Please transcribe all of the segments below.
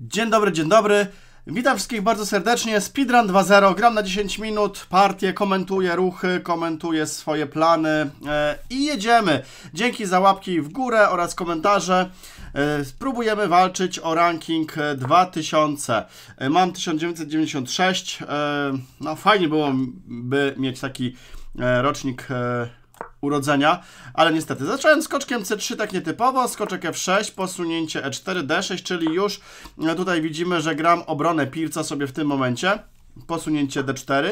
Dzień dobry, dzień dobry. Witam wszystkich bardzo serdecznie. Speedrun 2.0. Gram na 10 minut, Partię komentuję ruchy, komentuję swoje plany e, i jedziemy. Dzięki za łapki w górę oraz komentarze. E, spróbujemy walczyć o ranking 2000. E, mam 1996. no fajnie byłoby mieć taki rocznik urodzenia, ale niestety zacząłem skoczkiem C3 tak nietypowo, skoczek F6, posunięcie E4, D6, czyli już e, tutaj widzimy, że gram obronę pilca sobie w tym momencie posunięcie D4,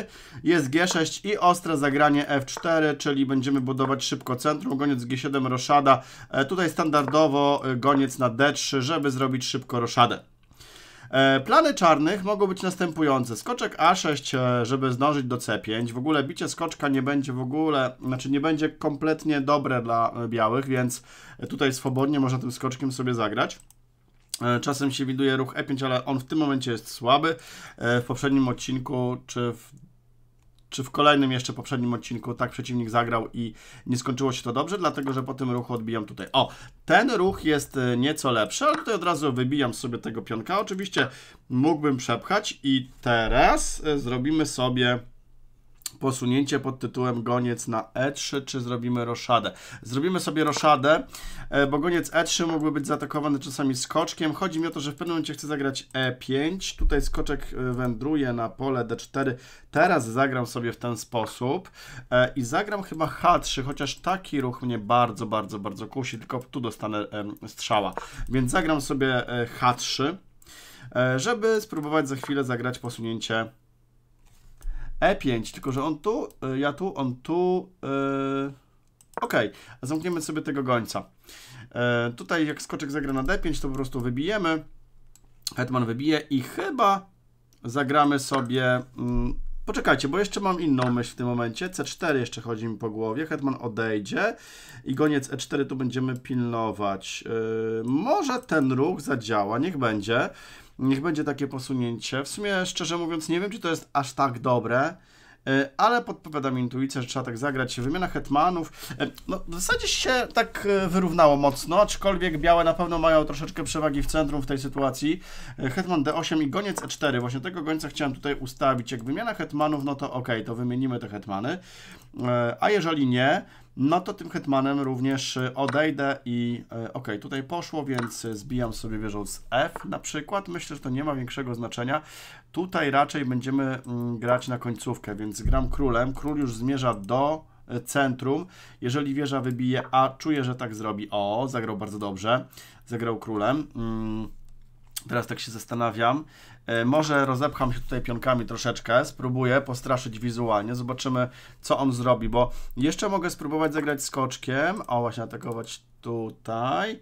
jest G6 i ostre zagranie F4, czyli będziemy budować szybko centrum, goniec G7, roszada, e, tutaj standardowo e, goniec na D3, żeby zrobić szybko roszadę. E, plany czarnych mogą być następujące. Skoczek A6, e, żeby zdążyć do C5. W ogóle bicie skoczka nie będzie w ogóle, znaczy nie będzie kompletnie dobre dla e, białych, więc tutaj swobodnie można tym skoczkiem sobie zagrać. Czasem się widuje ruch E5, ale on w tym momencie jest słaby. W poprzednim odcinku, czy w czy w kolejnym jeszcze poprzednim odcinku tak przeciwnik zagrał i nie skończyło się to dobrze, dlatego że po tym ruchu odbijam tutaj. O, ten ruch jest e, nieco lepszy, ale tutaj od razu wybijam sobie tego pionka. Oczywiście mógłbym przepchać i teraz e, zrobimy sobie posunięcie pod tytułem Goniec na E3, czy zrobimy roszadę? Zrobimy sobie roszadę, e, bo goniec E3 mógłby być zaatakowany czasami skoczkiem. Chodzi mi o to, że w pewnym momencie chcę zagrać E5, tutaj skoczek e, wędruje na pole D4. Teraz zagram sobie w ten sposób e, i zagram chyba H3, chociaż taki ruch mnie bardzo, bardzo, bardzo kusi, tylko tu dostanę strzała. Więc zagram sobie H3, żeby spróbować za chwilę zagrać posunięcie E5, tylko że on tu, e, ja tu, on tu. Yy... E, ok, zamkniemy sobie tego gońca. Yy, tutaj jak skoczek zagra na D5, to po prostu wybijemy. Hetman wybije i chyba zagramy sobie... Yy... Poczekajcie, bo jeszcze mam inną myśl w tym momencie. C4 jeszcze chodzi mi po głowie. Hetman odejdzie i goniec E4 tu będziemy pilnować. Yy, może ten ruch zadziała, niech będzie. Niech będzie takie posunięcie. W sumie, szczerze mówiąc, nie wiem, czy to jest aż tak dobre, e, ale podpowiada mi intuicja, że trzeba tak zagrać. Wymiana hetmanów. E, no, w zasadzie się tak e, wyrównało mocno, aczkolwiek białe na pewno mają troszeczkę przewagi w centrum w tej sytuacji. Hetman D8 i goniec E4. Właśnie tego gońca chciałem tutaj ustawić. Jak wymiana hetmanów, no to ok, to wymienimy te hetmany. A jeżeli nie, no to tym hetmanem również e, odejdę i e, ok, tutaj poszło, więc e, zbijam sobie wieżąc z F na przykład. Myślę, że to nie ma większego znaczenia. Tutaj raczej będziemy mm, grać na końcówkę, więc gram królem. Król już zmierza do centrum. Jeżeli wieża wybije A, czuję, że tak zrobi. O, zagrał bardzo dobrze. Zagrał królem. Mm. Teraz tak się zastanawiam. E, może rozepcham się tutaj pionkami troszeczkę, spróbuję postraszyć wizualnie, zobaczymy co on zrobi, bo jeszcze mogę spróbować zagrać skoczkiem. O, właśnie atakować tutaj.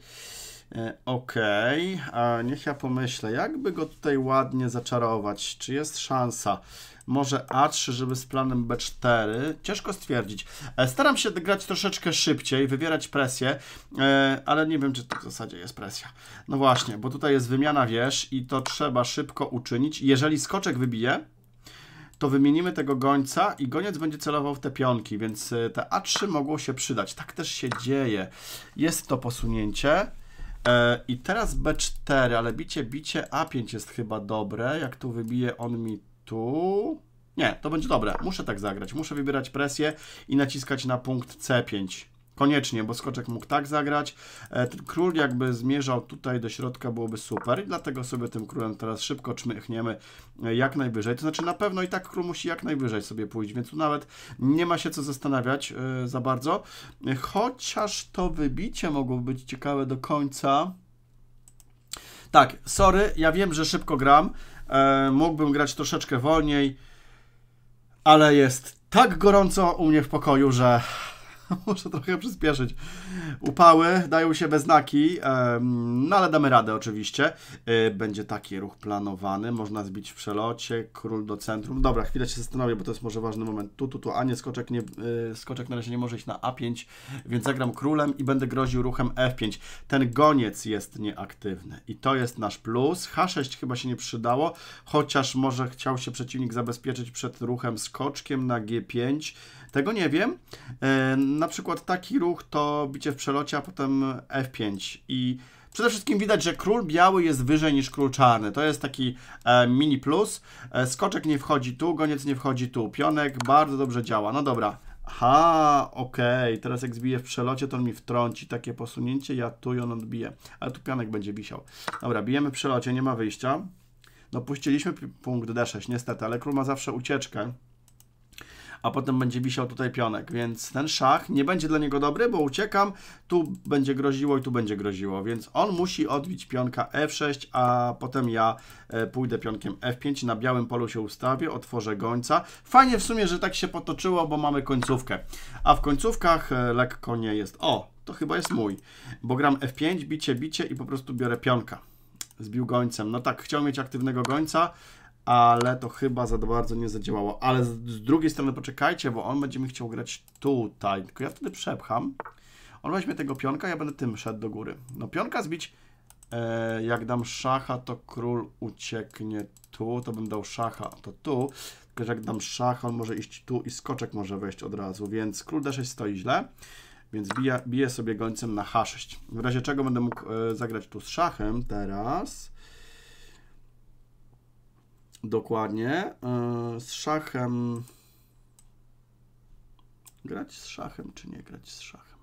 E, okej, okay. niech ja pomyślę, jakby go tutaj ładnie zaczarować. Czy jest szansa? może A3, żeby z planem B4. Ciężko stwierdzić. E, staram się grać troszeczkę szybciej, wywierać presję, e, ale nie wiem, czy to w zasadzie jest presja. No właśnie, bo tutaj jest wymiana wież i to trzeba szybko uczynić. Jeżeli skoczek wybije, to wymienimy tego gońca i goniec będzie celował w te pionki, więc e, te A3 mogło się przydać. Tak też się dzieje. Jest to posunięcie. I teraz B4, ale bicie, bicie A5 jest chyba dobre. Jak tu wybije on mi tu... Nie, to będzie dobre. Muszę tak zagrać. Muszę wybierać presję i naciskać na punkt C5. Koniecznie, bo skoczek mógł tak zagrać. E, ten król jakby zmierzał tutaj do środka, byłoby super. I dlatego sobie tym królem teraz szybko czmychniemy e, jak najwyżej. To znaczy na pewno i tak król musi jak najwyżej sobie pójść, więc tu nawet nie ma się co zastanawiać e, za bardzo. Chociaż to wybicie mogło być ciekawe do końca. Tak, sorry, ja wiem, że szybko gram. E, mógłbym grać troszeczkę wolniej, ale jest tak gorąco u mnie w pokoju, że muszę trochę przyspieszyć. Upały dają się bez znaki, no ale damy radę oczywiście. Y, będzie taki ruch planowany, można zbić w przelocie, król do centrum. Dobra, chwilę się zastanowię, bo to jest może ważny moment. Tu, tu, tu, a nie, skoczek, nie, y, skoczek na razie nie może iść na A5, więc zagram królem i będę groził ruchem F5. Ten goniec jest nieaktywny i to jest nasz plus. H6 chyba się nie przydało, chociaż może chciał się przeciwnik zabezpieczyć przed ruchem skoczkiem na G5. Tego nie wiem. Na e, na przykład taki ruch to bicie w przelocie, a potem F5 i Przede wszystkim widać, że król biały jest wyżej niż król czarny. To jest taki e, mini plus. E, skoczek nie wchodzi tu, goniec nie wchodzi tu. Pionek bardzo dobrze działa. No dobra. Aha, okej. Okay. Teraz jak zbiję w przelocie, to on mi wtrąci takie posunięcie. Ja tu ją odbiję. Ale tu pionek będzie wisiał. Dobra, bijemy w przelocie, nie ma wyjścia. No puściliśmy punkt d6 niestety, ale król ma zawsze ucieczkę a potem będzie wisiał tutaj pionek, więc ten szach nie będzie dla niego dobry, bo uciekam, tu będzie groziło i tu będzie groziło, więc on musi odbić pionka f6, a potem ja e, pójdę pionkiem f5, na białym polu się ustawię, otworzę gońca. Fajnie w sumie, że tak się potoczyło, bo mamy końcówkę, a w końcówkach e, lekko nie jest. O, to chyba jest mój, bo gram f5, bicie, bicie i po prostu biorę pionka zbił gońcem. No tak, chciał mieć aktywnego gońca, ale to chyba za bardzo nie zadziałało. Ale z, z, drugiej strony poczekajcie, bo on będzie mi chciał grać tutaj, tylko ja wtedy przepcham. On weźmie tego pionka, ja będę tym szedł do góry. No pionka zbić, e, jak dam szacha, to król ucieknie tu, to bym dał szacha, to tu. Tylko, że jak dam szacha, on może iść tu i skoczek może wejść od razu, więc król d6 stoi źle. Więc biję, sobie gońcem na h6. W razie czego będę mógł e, zagrać tu z szachem teraz Dokładnie. E, z szachem... Grać z szachem, czy nie grać z szachem?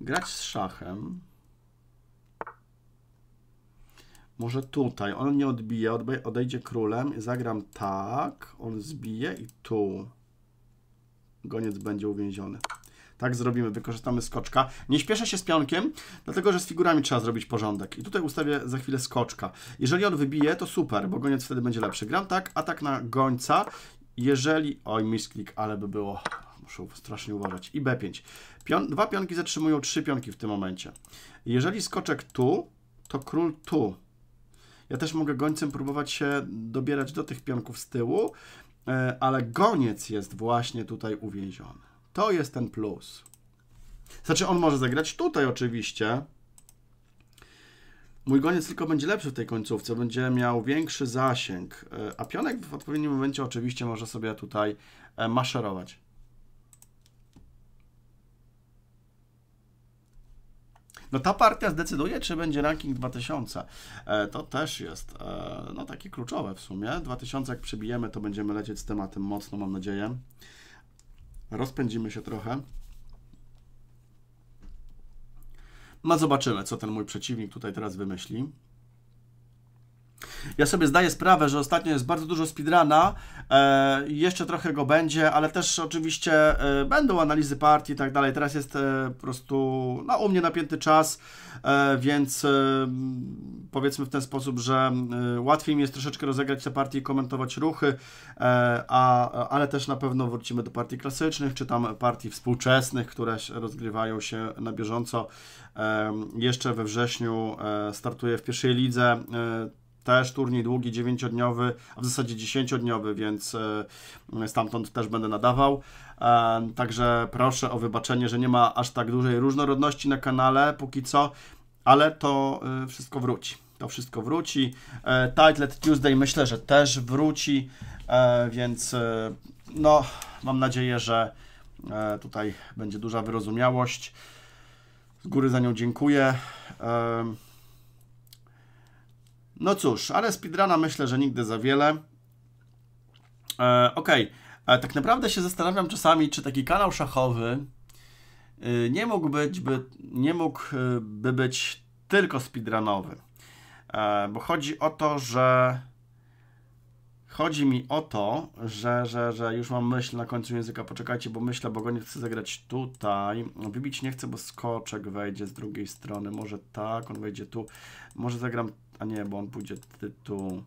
Grać z szachem. Może tutaj. On nie odbije, odejdzie królem. Zagram tak. On zbije i tu. Goniec będzie uwięziony. Tak zrobimy, wykorzystamy skoczka. Nie śpieszę się z pionkiem, dlatego że z figurami trzeba zrobić porządek. I tutaj ustawię za chwilę skoczka. Jeżeli on wybije, to super, bo goniec wtedy będzie lepszy. Gram tak, atak na gońca. Jeżeli... Oj, misklik, ale by było... Muszę strasznie uważać. I B5. Pion... Dwa pionki zatrzymują trzy pionki w tym momencie. Jeżeli skoczek tu, to król tu. Ja też mogę gońcem próbować się dobierać do tych pionków z tyłu, e, ale goniec jest właśnie tutaj uwięziony. To jest ten plus. Znaczy, on może zagrać tutaj oczywiście. Mój goniec tylko będzie lepszy w tej końcówce, będzie miał większy zasięg, e, a pionek w odpowiednim momencie oczywiście może sobie tutaj e, maszerować. No ta partia zdecyduje, czy będzie ranking 2000. E, to też jest no takie kluczowe w sumie. 2000 jak przebijemy, to będziemy lecieć z tematem mocno, mam nadzieję. Rozpędzimy się trochę. No zobaczymy, co ten mój przeciwnik tutaj teraz wymyśli. Ja sobie zdaję sprawę, że ostatnio jest bardzo dużo speedruna, e, jeszcze trochę go będzie, ale też oczywiście e, będą analizy partii i tak dalej. Teraz jest e, po prostu no, u mnie napięty czas, e, więc e, powiedzmy w ten sposób, że e, łatwiej mi jest troszeczkę rozegrać te partie i komentować ruchy, a, ale też na pewno wrócimy do partii klasycznych, czy tam partii współczesnych, które rozgrywają się na bieżąco. Jeszcze we wrześniu startuję w pierwszej lidze też turniej długi, 9-dniowy, a w zasadzie 10-dniowy, więc e, stamtąd też będę nadawał. E, także proszę o wybaczenie, że nie ma aż tak dużej różnorodności na kanale póki co, ale to e, wszystko wróci. To wszystko wróci. Titled Tuesday myślę, że też wróci, więc no, mam nadzieję, że tutaj będzie duża wyrozumiałość. Z góry za nią dziękuję. No cóż, ale speedruna myślę, że nigdy za wiele. E, Okej, okay. E, tak naprawdę się zastanawiam czasami, czy taki kanał szachowy y, nie mógł być, by, nie mógłby y, być tylko speedrunowy. E, bo chodzi o to, że chodzi mi o to, że, że, że już mam myśl na końcu języka, poczekajcie, bo myślę, bo go nie chcę zagrać tutaj, wybić no, nie chcę, bo skoczek wejdzie z drugiej strony, może tak, on wejdzie tu, może zagram a nie, bo on pójdzie tytuł.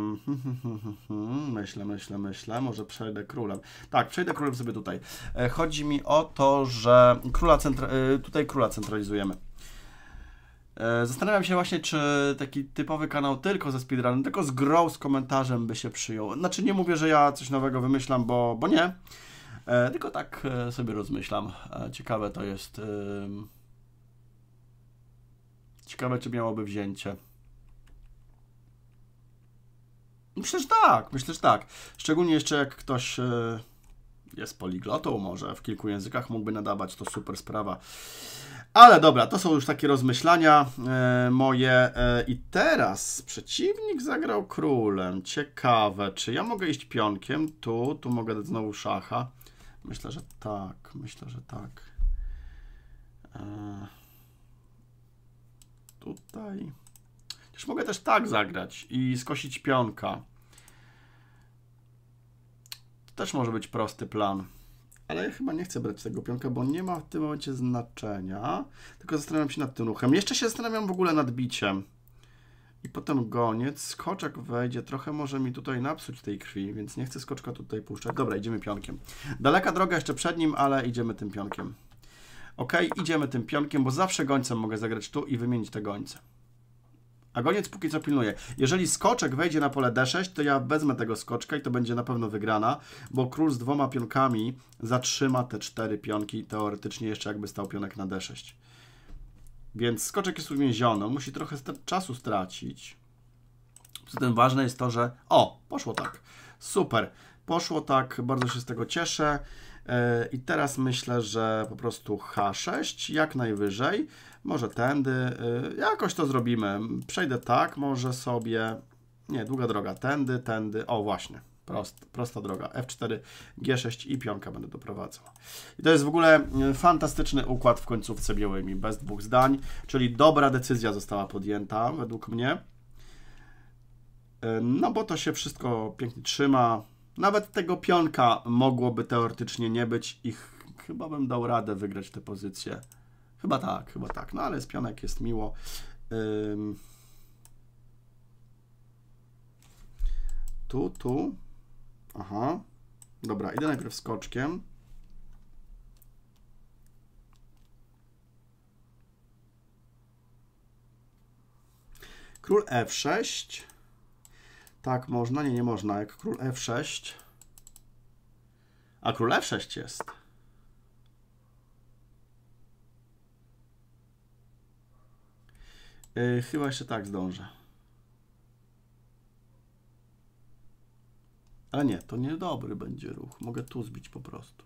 myślę, myślę, myślę. Może przejdę królem. Tak, przejdę królem sobie tutaj. E, chodzi mi o to, że króla e, tutaj króla centralizujemy. E, zastanawiam się właśnie, czy taki typowy kanał tylko ze speedrunem, tylko z grą z komentarzem by się przyjął. Znaczy nie mówię, że ja coś nowego wymyślam, bo, bo nie. Tylko tak sobie rozmyślam. Ciekawe to jest. Ciekawe, czy miałoby wzięcie. Myślę, że tak, myślę, że tak. Szczególnie jeszcze jak ktoś e, jest poliglotą może, w kilku językach mógłby nadawać, to super sprawa. Ale dobra, to są już takie rozmyślania e, moje. E, I teraz przeciwnik zagrał królem. Ciekawe, czy ja mogę iść pionkiem? Tu, tu mogę dać znowu szacha. Myślę, że tak, myślę, że tak. Eee tutaj. Też mogę też tak zagrać i skosić pionka. To też może być prosty plan. Ale ja chyba nie chcę brać tego pionka, bo nie ma w tym momencie znaczenia. Tylko zastanawiam się nad tym ruchem. Jeszcze się zastanawiam w ogóle nad biciem. I potem goniec, skoczek wejdzie, trochę może mi tutaj napsuć tej krwi, więc nie chcę skoczka tutaj puszczać. Dobra, idziemy pionkiem. Daleka droga jeszcze przed nim, ale idziemy tym pionkiem. Ok, idziemy tym pionkiem, bo zawsze gońcem mogę zagrać tu i wymienić te gońce. A goniec póki co pilnuje. Jeżeli skoczek wejdzie na pole d6, to ja wezmę tego skoczka i to będzie na pewno wygrana, bo król z dwoma pionkami zatrzyma te cztery pionki, teoretycznie jeszcze jakby stał pionek na d6. Więc skoczek jest uwięziony, musi trochę czasu stracić. Zatem ważne jest to, że... O, poszło tak. Super. Poszło tak, bardzo się z tego cieszę. E, I teraz myślę, że po prostu H6 jak najwyżej, może tędy, e, jakoś to zrobimy. Przejdę tak, może sobie, nie, długa droga, tędy, tędy, o właśnie. Prost, prosta droga. F4, G6 i pionka będę doprowadzał. I to jest w ogóle e, fantastyczny układ w końcówce białymi, bez dwóch zdań, czyli dobra decyzja została podjęta według mnie. No bo to się wszystko pięknie trzyma, nawet tego pionka mogłoby teoretycznie nie być i ch chyba bym dał radę wygrać tę pozycję. Chyba tak, chyba tak. No ale z pionek jest miło. Ym... Tu, tu. Aha. Dobra, idę najpierw skoczkiem. Król F6. Tak, można? Nie, nie można. Jak król f6. A król f6 jest. Yy, chyba jeszcze tak zdążę. Ale nie, to niedobry będzie ruch. Mogę tu zbić po prostu.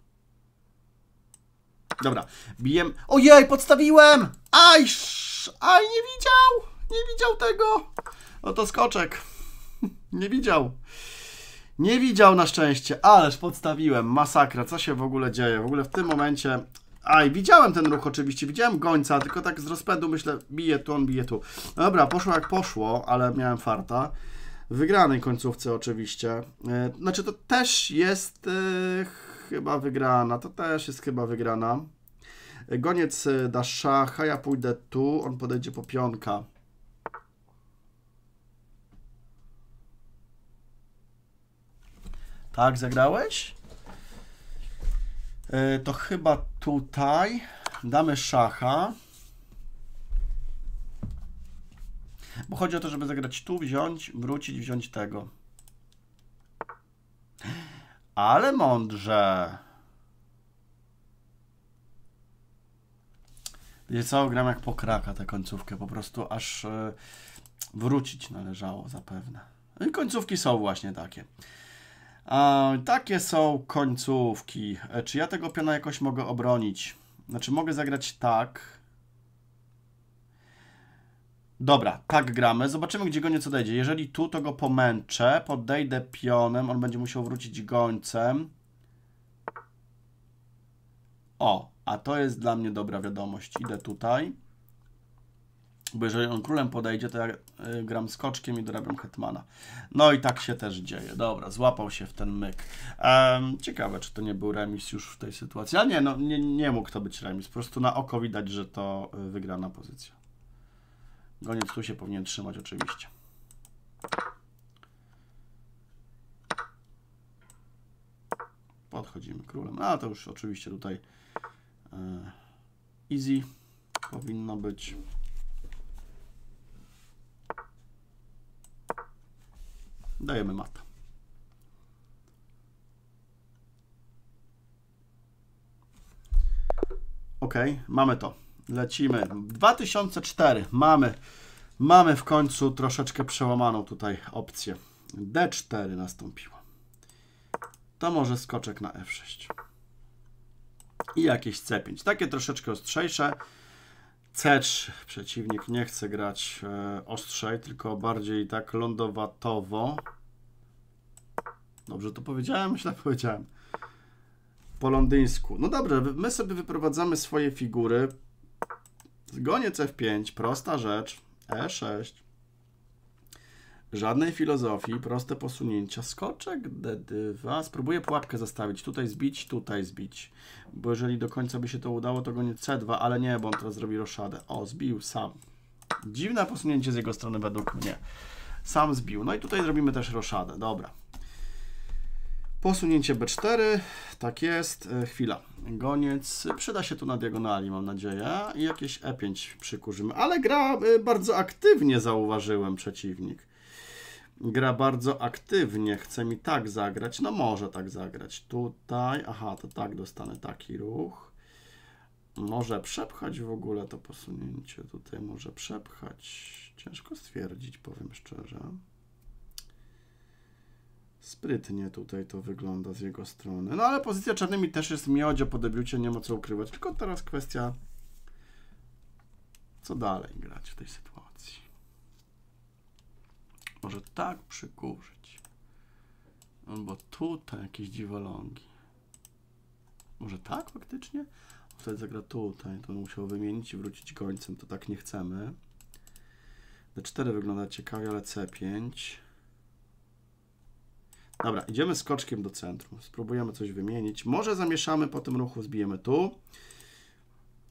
Dobra, bijem. Ojej, podstawiłem! sz... Aj, nie widział! Nie widział tego! No to skoczek. Nie widział. Nie widział na szczęście, ależ podstawiłem. Masakra, co się w ogóle dzieje? W ogóle w tym momencie... Aj, widziałem ten ruch oczywiście, widziałem gońca, tylko tak z rozpędu myślę, bije tu, on bije tu. No dobra, poszło jak poszło, ale miałem farta. Wygranej końcówce oczywiście. E, znaczy to też jest e, chyba wygrana, to też jest chyba wygrana. E, goniec da szacha, ja pójdę tu, on podejdzie po pionka. Tak, zagrałeś? E, to chyba tutaj damy szacha. Bo chodzi o to, żeby zagrać tu, wziąć, wrócić, wziąć tego. Ale mądrze. Wiecie co, gram jak pokraka tę końcówkę, po prostu aż e, wrócić należało zapewne. No I końcówki są właśnie takie takie są końcówki. E, czy ja tego piona jakoś mogę obronić? Znaczy, mogę zagrać tak. Dobra, tak gramy. Zobaczymy, gdzie go nieco dojdzie. Jeżeli tu, to go pomęczę. Podejdę pionem. On będzie musiał wrócić gońcem. O, a to jest dla mnie dobra wiadomość. Idę tutaj. Bo jeżeli on królem podejdzie, to ja e, gram skoczkiem i dorabiam hetmana. No i tak się też dzieje. Dobra, złapał się w ten myk. Um, ciekawe, czy to nie był remis już w tej sytuacji. A nie, no nie, nie mógł to być remis. Po prostu na oko widać, że to e, wygrana pozycja. Goniec tu się powinien trzymać oczywiście. Podchodzimy królem. A to już oczywiście tutaj e, easy powinno być. Dajemy mata. Ok, mamy to. Lecimy. 2004. Mamy, mamy w końcu troszeczkę przełamaną tutaj opcję. D4 nastąpiło. To może skoczek na F6. I jakieś C5. Takie troszeczkę ostrzejsze. Cecz przeciwnik nie chce grać e, ostrzej, tylko bardziej tak lądowatowo. Dobrze to powiedziałem? Myślę, powiedziałem. Po londyńsku. No dobrze, my sobie wyprowadzamy swoje figury. Zgoniec F5, prosta rzecz. E6. Żadnej filozofii, proste posunięcia. Skoczek D2. Spróbuję pułapkę zastawić. Tutaj zbić, tutaj zbić. Bo jeżeli do końca by się to udało, to go nie C2, ale nie, bo on teraz zrobi roszadę. O, zbił sam. Dziwne posunięcie z jego strony według mnie. Sam zbił. No i tutaj zrobimy też roszadę. Dobra. Posunięcie B4, tak jest, e, chwila, goniec, przyda się tu na diagonali mam nadzieję i jakieś E5 przykurzymy, ale gra e, bardzo aktywnie zauważyłem przeciwnik gra bardzo aktywnie, chce mi tak zagrać, no może tak zagrać. Tutaj, aha, to tak dostanę taki ruch. Może przepchać w ogóle to posunięcie, tutaj może przepchać. Ciężko stwierdzić, powiem szczerze. Sprytnie tutaj to wygląda z jego strony. No ale pozycja czarnymi też jest miodzie po debiucie, nie ma co ukrywać. Tylko teraz kwestia, co dalej grać w tej sytuacji. Może tak przykurzyć. Albo no tutaj jakieś dziwolągi. Może tak faktycznie? Wtedy zagra tutaj, to musiał wymienić i wrócić końcem, to tak nie chcemy. D4 wygląda ciekawie, ale C5. Dobra, idziemy skoczkiem do centrum. Spróbujemy coś wymienić. Może zamieszamy po tym ruchu, zbijemy tu.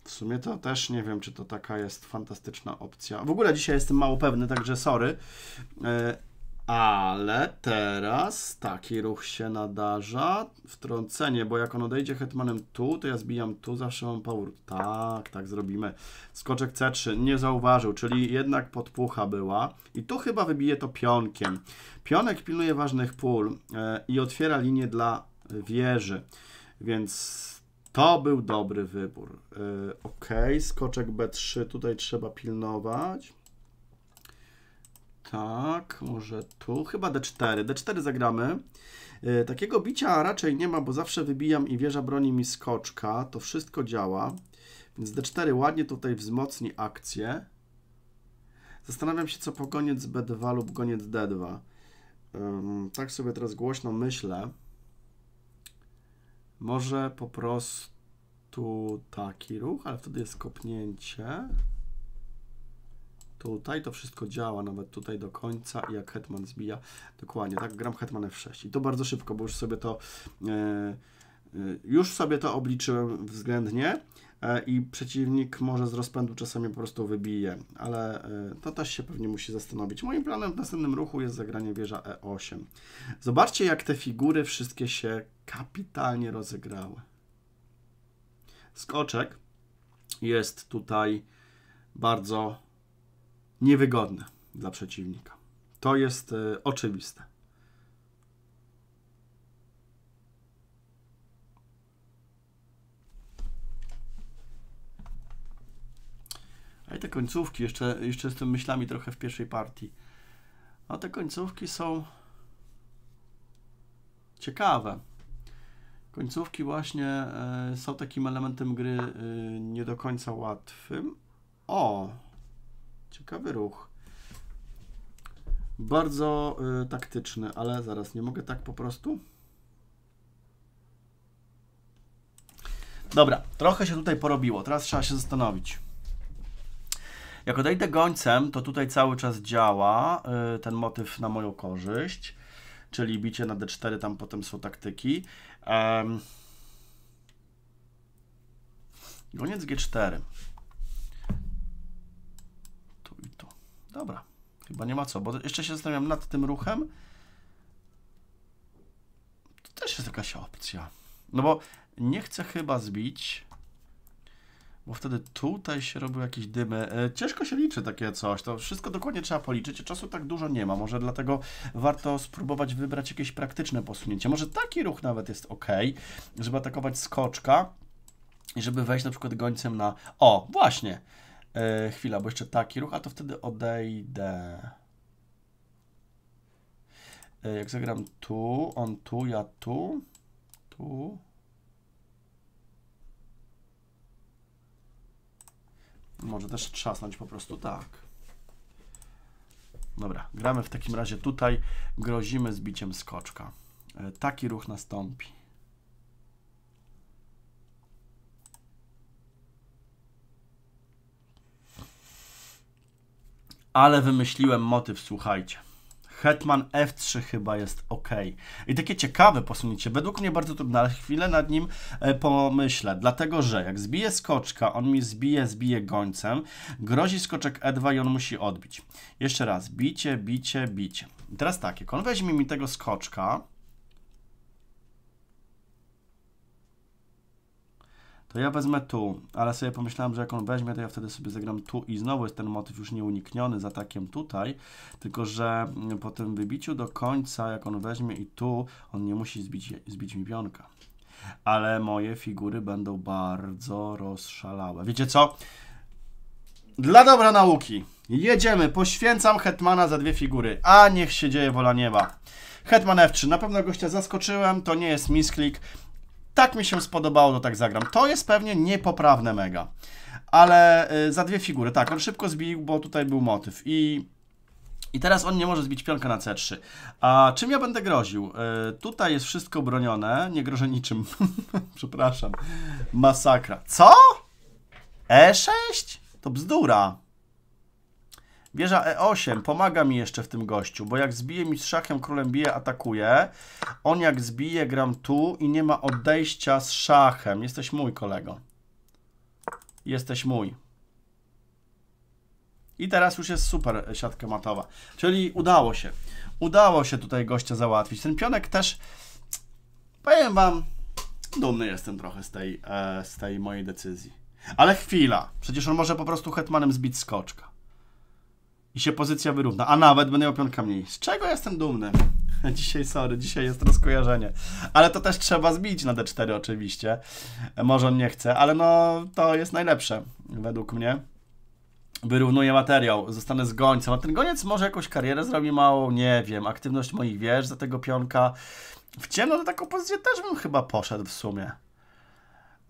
W sumie to też nie wiem, czy to taka jest fantastyczna opcja. W ogóle dzisiaj jestem mało pewny, także sorry. E, ale teraz taki ruch się nadarza. Wtrącenie, bo jak on odejdzie hetmanem tu, to ja zbijam tu, zawsze mam powrót. Tak, tak zrobimy. Skoczek C3, nie zauważył, czyli jednak podpucha była. I tu chyba wybije to pionkiem. Pionek pilnuje ważnych pól e, i otwiera linię dla wieży. Więc to był dobry wybór. Y, ok, skoczek B3, tutaj trzeba pilnować. Tak, może tu, chyba D4. D4 zagramy. Y, takiego bicia raczej nie ma, bo zawsze wybijam i wieża broni mi skoczka. To wszystko działa. Więc D4 ładnie tutaj wzmocni akcję. Zastanawiam się, co po goniec B2 lub goniec D2. tak sobie teraz głośno myślę. Może po prostu taki ruch, ale wtedy jest kopnięcie. Tutaj to wszystko działa, nawet tutaj do końca i jak hetman zbija, dokładnie, tak, gram hetman f6 i to bardzo szybko, bo już sobie to, yy, już sobie to obliczyłem względnie, E, i przeciwnik może z rozpędu czasami po prostu wybije, ale e, to też się pewnie musi zastanowić. Moim planem w następnym ruchu jest zagranie wieża E8. Zobaczcie, jak te figury wszystkie się kapitalnie rozegrały. Skoczek jest tutaj bardzo niewygodny dla przeciwnika. To jest e, oczywiste. A i te końcówki, jeszcze, jeszcze z tym myślami trochę w pierwszej partii. A te końcówki są ciekawe. Końcówki właśnie y, są takim elementem gry y, nie do końca łatwym. O! Ciekawy ruch. Bardzo y, taktyczny, ale zaraz, nie mogę tak po prostu? Dobra, trochę się tutaj porobiło, teraz trzeba się zastanowić. Jak odejdę gońcem, to tutaj cały czas działa y, ten motyw na moją korzyść, czyli bicie na d4, tam potem są taktyki. Um, goniec g4. Tu i tu. Dobra, chyba nie ma co, bo jeszcze się zastanawiam nad tym ruchem. To też jest jakaś opcja. No bo nie chcę chyba zbić bo wtedy tutaj się robią jakieś dymy. E, ciężko się liczy takie coś, to wszystko dokładnie trzeba policzyć, czasu tak dużo nie ma, może dlatego warto spróbować wybrać jakieś praktyczne posunięcie. Może taki ruch nawet jest ok, żeby atakować skoczka i żeby wejść na przykład gońcem na... O, właśnie! Yy, chwila, bo jeszcze taki ruch, a to wtedy odejdę. E, jak zagram tu, on tu, ja tu, tu... Może też trzasnąć po prostu tak. Dobra, gramy w takim razie tutaj. Grozimy zbiciem skoczka. E, taki ruch nastąpi. Ale wymyśliłem motyw, słuchajcie. Hetman F3 chyba jest ok. I takie ciekawe posunięcie, według mnie bardzo trudne, ale chwilę nad nim e, pomyślę, dlatego że jak zbije skoczka, on mi zbije, zbije gońcem, grozi skoczek E2 i on musi odbić. Jeszcze raz, bicie, bicie, bicie. I teraz tak, jak on weźmie mi tego skoczka, To ja wezmę tu, ale sobie pomyślałem, że jak on weźmie, to ja wtedy sobie zagram tu i znowu jest ten motyw już nieunikniony z atakiem tutaj, tylko że mm, po tym wybiciu do końca, jak on weźmie i tu, on nie musi zbić, zbić mi pionka. Ale moje figury będą bardzo rozszalałe. Wiecie co? Dla dobra nauki. Jedziemy. Poświęcam Hetmana za dwie figury. A niech się dzieje wola nieba. Hetman F3. Na pewno gościa zaskoczyłem. To nie jest misklik tak mi się spodobało, to no tak zagram. To jest pewnie niepoprawne mega. Ale y, za dwie figury. Tak, on szybko zbił, bo tutaj był motyw. I, i teraz on nie może zbić pionka na C3. A czym ja będę groził? Y, tutaj jest wszystko bronione. Nie grożę niczym. Przepraszam. Masakra. Co? E6? To bzdura. Wieża E8 pomaga mi jeszcze w tym gościu, bo jak zbije mi z szachem, królem bije, atakuje. On jak zbije, gram tu i nie ma odejścia z szachem. Jesteś mój, kolego. Jesteś mój. I teraz już jest super e, siatka matowa. Czyli udało się. Udało się tutaj gościa załatwić. Ten pionek też, powiem wam, dumny jestem trochę z tej, e, z tej mojej decyzji. Ale chwila, przecież on może po prostu hetmanem zbić skoczka i się pozycja wyrówna. A nawet będę miał pionka mniej. Z czego jestem dumny? Dzisiaj, sorry, dzisiaj jest rozkojarzenie. Ale to też trzeba zbić na D4 oczywiście. Może on nie chce, ale no to jest najlepsze według mnie. Wyrównuję materiał, zostanę z gońcem. A ten goniec może jakąś karierę zrobi małą, nie wiem. Aktywność moich wież za tego pionka. W ciemno na taką pozycję też bym chyba poszedł w sumie.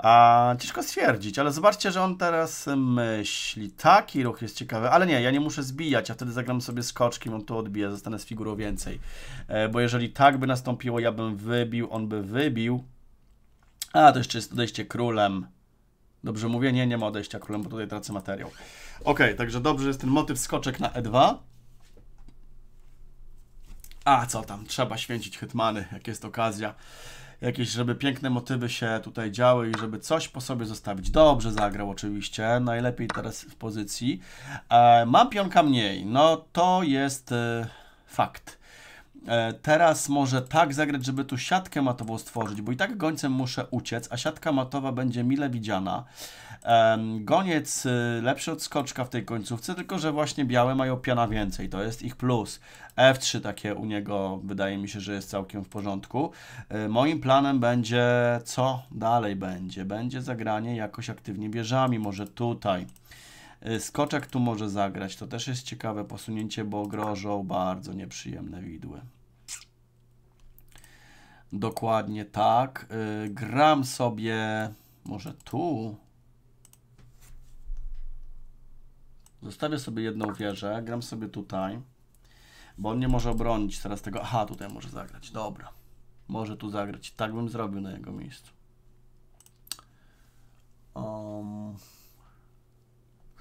A ciężko stwierdzić, ale zobaczcie, że on teraz myśli. Taki ruch jest ciekawy, ale nie, ja nie muszę zbijać, a wtedy zagram sobie skoczki, on tu odbije, zostanę z figurą więcej. E, bo jeżeli tak by nastąpiło, ja bym wybił, on by wybił. A, to jeszcze jest odejście królem. Dobrze mówię? Nie, nie ma odejścia królem, bo tutaj tracę materiał. Ok, także dobrze jest ten motyw skoczek na E2. A, co tam, trzeba święcić hetmany, jak jest okazja jakieś, żeby piękne motywy się tutaj działy i żeby coś po sobie zostawić. Dobrze zagrał oczywiście, najlepiej teraz w pozycji. E, mam pionka mniej, no to jest e, fakt. E, teraz może tak zagrać, żeby tu siatkę matową stworzyć, bo i tak gońcem muszę uciec, a siatka matowa będzie mile widziana. Goniec y, lepszy od skoczka w tej końcówce, tylko że właśnie białe mają piana więcej, to jest ich plus. F3 takie u niego wydaje mi się, że jest całkiem w porządku. E, moim planem będzie, co dalej będzie? Będzie zagranie jakoś aktywnie wieżami, może tutaj. Y, Skoczek tu może zagrać, to też jest ciekawe posunięcie, bo grożą bardzo nieprzyjemne widły. Dokładnie tak. Y, gram sobie może tu. Zostawię sobie jedną wieżę, gram sobie tutaj, bo on nie może obronić teraz tego. Aha, tutaj może zagrać, dobra. Może tu zagrać. Tak bym zrobił na jego miejscu. Um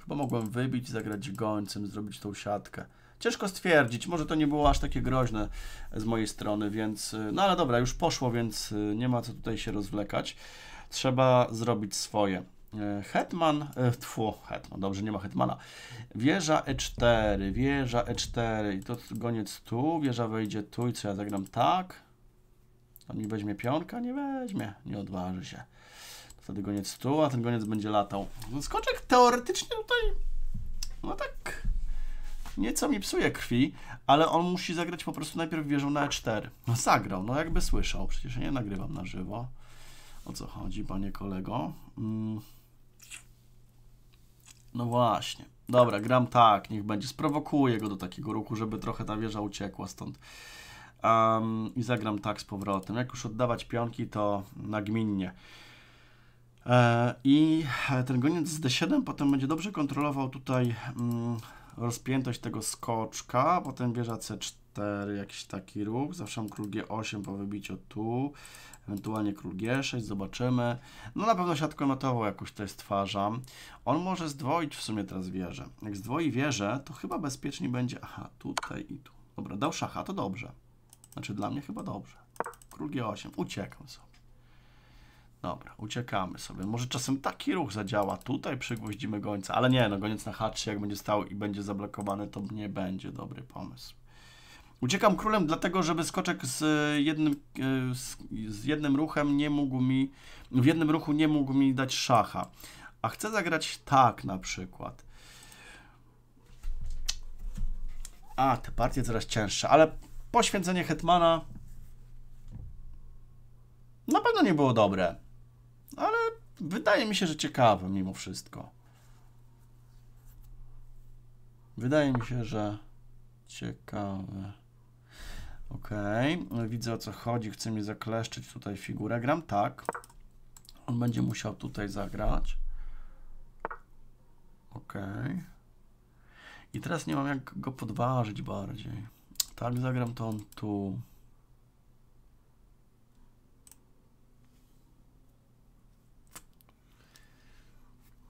bo mogłem wybić, zagrać gońcem, zrobić tą siatkę. Ciężko stwierdzić, może to nie było aż takie groźne z mojej strony, więc... Y, no ale dobra, już poszło, więc y, nie ma co tutaj się rozwlekać. Trzeba zrobić swoje. E, Hetman, e, tfu, Hetman, dobrze, nie ma Hetmana. Wieża E4, wieża E4 i to goniec tu, wieża wejdzie tu i co, ja zagram tak? On mi weźmie pionka? Nie weźmie, nie odważy się. Wtedy goniec tu, a ten goniec będzie latał. No, skoczek teoretycznie tutaj, no tak, nieco mi psuje krwi, ale on musi zagrać po prostu najpierw wieżą na E4. No zagrał, no jakby słyszał, przecież ja nie nagrywam na żywo. O co chodzi, panie kolego? Mm. No właśnie. Dobra, gram tak, niech będzie. Sprowokuję go do takiego ruchu, żeby trochę ta wieża uciekła stąd. Um, I zagram tak z powrotem. Jak już oddawać pionki, to nagminnie. E, I e, ten goniec D7 potem będzie dobrze kontrolował tutaj mm, rozpiętość tego skoczka, potem wieża C4, jakiś taki ruch, zawsze mam król G8 po wybiciu tu, ewentualnie król G6, zobaczymy. No na pewno siatko notował jakoś tutaj stwarzam. On może zdwoić w sumie teraz wieżę. Jak zdwoi wieżę, to chyba bezpieczniej będzie, aha, tutaj i tu. Dobra, dał szacha, to dobrze. Znaczy dla mnie chyba dobrze. Król G8, uciekam sobie. Dobra, uciekamy sobie. Może czasem taki ruch zadziała. Tutaj przygwoździmy gońca, ale nie, no goniec na haczy jak będzie stał i będzie zablokowany, to nie będzie dobry pomysł. Uciekam królem dlatego, żeby skoczek z jednym, e, z, z jednym ruchem nie mógł mi, w jednym ruchu nie mógł mi dać szacha. A chcę zagrać tak na przykład. A, te partie coraz cięższe, ale poświęcenie Hetmana na pewno nie było dobre ale wydaje mi się, że ciekawe, mimo wszystko. Wydaje mi się, że ciekawe. Ok, widzę o co chodzi, chce mi zakleszczyć tutaj figurę. Gram tak. On będzie musiał tutaj zagrać. Ok. I teraz nie mam jak go podważyć bardziej. Tak zagram to on tu.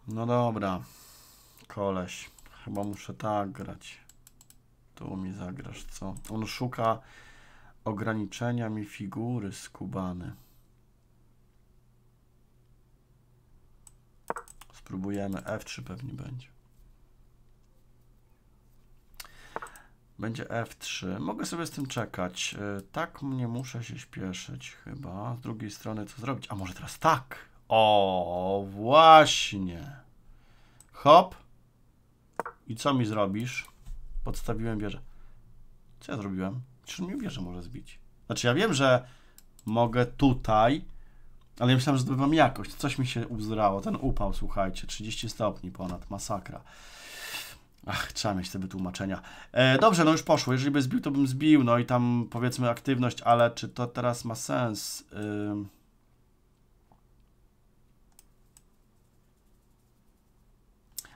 No dobra. Koleś. Chyba muszę tak grać. Tu mi zagrasz, co? On szuka ograniczenia mi figury skubany. Spróbujemy. F3 pewnie będzie. Będzie F3. Mogę sobie z tym czekać. Y, tak nie muszę się śpieszyć chyba. Z drugiej strony co zrobić? A może teraz tak? O, właśnie. Hop. I co mi zrobisz? Podstawiłem wieżę. Co ja zrobiłem? Czy mi wieżę może zbić? Znaczy ja wiem, że mogę tutaj, ale ja myślałem, że zdobywam jakość. Coś mi się uzrało. Ten upał, słuchajcie, 30 stopni ponad. Masakra. Ach, trzeba mieć te wytłumaczenia. E, dobrze, no już poszło. Jeżeli by zbił, to bym zbił. No i tam powiedzmy aktywność, ale czy to teraz ma sens? Y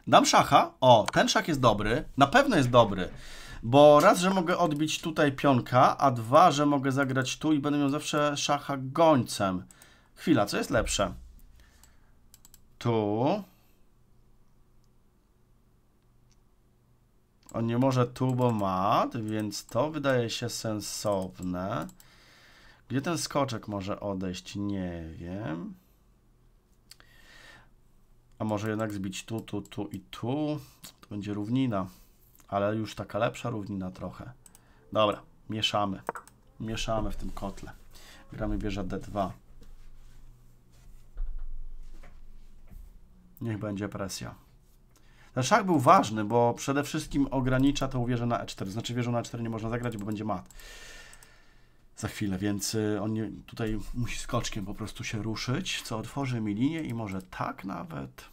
Dam szacha. O, ten szach jest dobry. Na pewno jest dobry. Bo raz, że mogę odbić tutaj pionka, a dwa, że mogę zagrać tu i będę miał zawsze szacha gońcem. Chwila, co jest lepsze? Tu. On nie może tu, bo mat, więc to wydaje się sensowne. Gdzie ten skoczek może odejść? Nie wiem. A może jednak zbić tu, tu, tu i tu? To będzie równina. Ale już taka lepsza równina trochę. Dobra, mieszamy. Mieszamy w tym kotle. Gramy wieża D2. Niech będzie presja. Ten szach był ważny, bo przede wszystkim ogranicza tą wieżę na E4. Znaczy wieżą na E4 nie można zagrać, bo będzie mat za chwilę, więc y, on nie, tutaj musi skoczkiem po prostu się ruszyć, co otworzy mi linię i może tak nawet.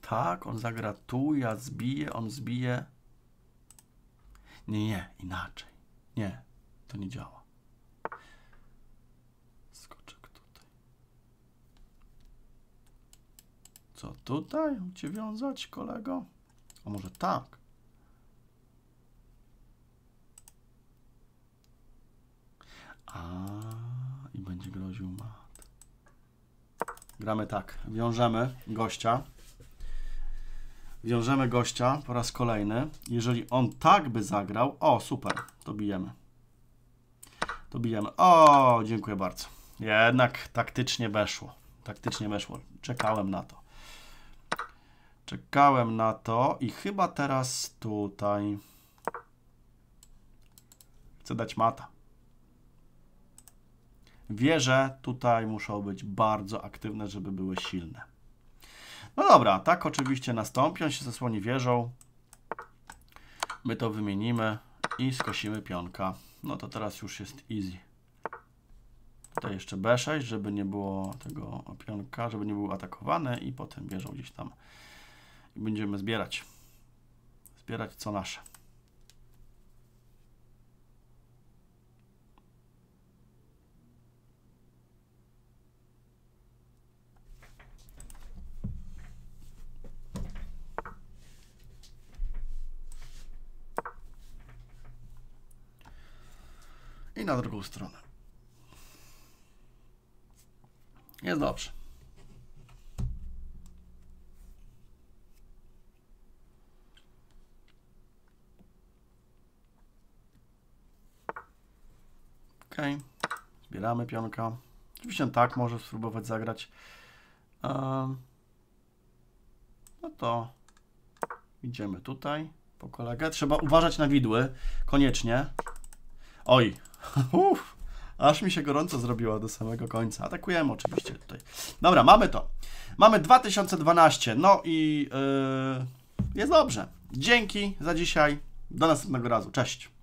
Tak, on zagra tu, ja zbiję, on zbije. Nie, nie, inaczej. Nie, to nie działa. Skoczek tutaj. Co tutaj? Cię wiązać, kolego? A może tak? A i będzie groził mat. Gramy tak. Wiążemy gościa. Wiążemy gościa po raz kolejny. Jeżeli on tak by zagrał... O, super. To bijemy. To bijemy. O, dziękuję bardzo. Jednak taktycznie weszło. Taktycznie weszło. Czekałem na to. Czekałem na to i chyba teraz tutaj chcę dać mata. Wieże tutaj muszą być bardzo aktywne, żeby były silne. No dobra, tak oczywiście nastąpi, on się zasłoni wieżą. My to wymienimy i skosimy pionka. No to teraz już jest easy. Tutaj jeszcze B6, żeby nie było tego pionka, żeby nie był atakowany i potem wieżą gdzieś tam. I będziemy zbierać. Zbierać co nasze. na drugą stronę. Jest dobrze. Ok, zbieramy pionka. Oczywiście tak może spróbować zagrać. Ehm, no to idziemy tutaj po kolegę. Trzeba uważać na widły, koniecznie. Oj, Uff, aż mi się gorąco zrobiło do samego końca. Atakujemy oczywiście tutaj. Dobra, mamy to. Mamy 2012, no i yy, jest dobrze. Dzięki za dzisiaj. Do następnego razu. Cześć.